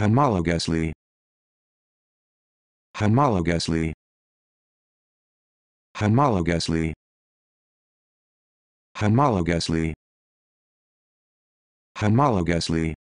homologously homologously homologously homologously homologously